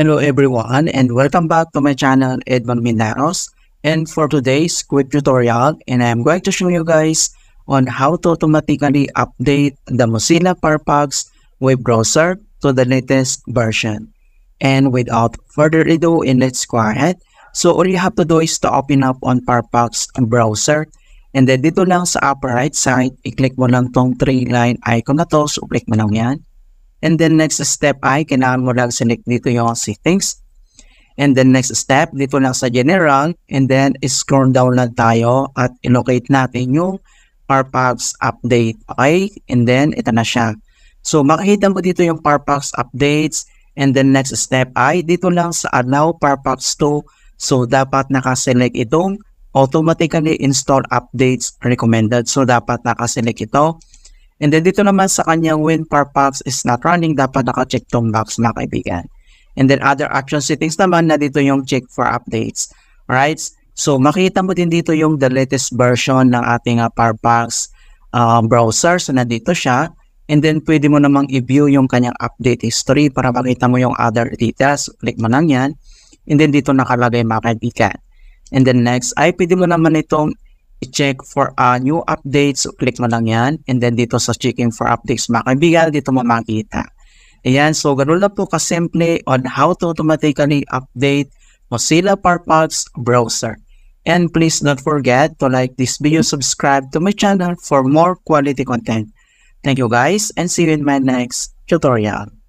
Hello everyone and welcome back to my channel Edmond Minaros and for today's quick tutorial and I'm going to show you guys on how to automatically update the Mozilla Firefox web browser to the latest version. And without further ado and let's go ahead. So all you have to do is to open up on Firefox browser and then dito lang sa upper right side, i-click mo lang tong 3 line icon na to, so click mo lang yan. And then next step ay kailangan mo lang select dito yung settings. And then next step, dito lang sa general. And then scroll down lang tayo at locate natin yung Parpax update. Okay? And then ito na siya. So makikita mo dito yung Parpax updates. And then next step ay dito lang sa allow Parpax to. So dapat naka-select itong automatically install updates recommended. So dapat naka-select ito. And then dito naman sa kanyang when Parpax is not running, dapat naka-check tong box na kaibigan. And then other action settings naman na dito yung check for updates. Right? So makita mo din dito yung the latest version ng ating uh, ah, Parpax uh, um, browser. So nandito siya. And then pwede mo namang i-view yung kanyang update history para makita mo yung other details. Click mo lang yan. And then dito nakalagay mga kaibigan. And then next ay pwede mo naman itong i-check for uh, new updates. So, click mo lang yan. And then dito sa checking for updates, mga kaibigan, dito mo makita. Ayan, so ganun lang po kasimple on how to automatically update Mozilla Firefox browser. And please don't forget to like this video, subscribe to my channel for more quality content. Thank you guys and see you in my next tutorial.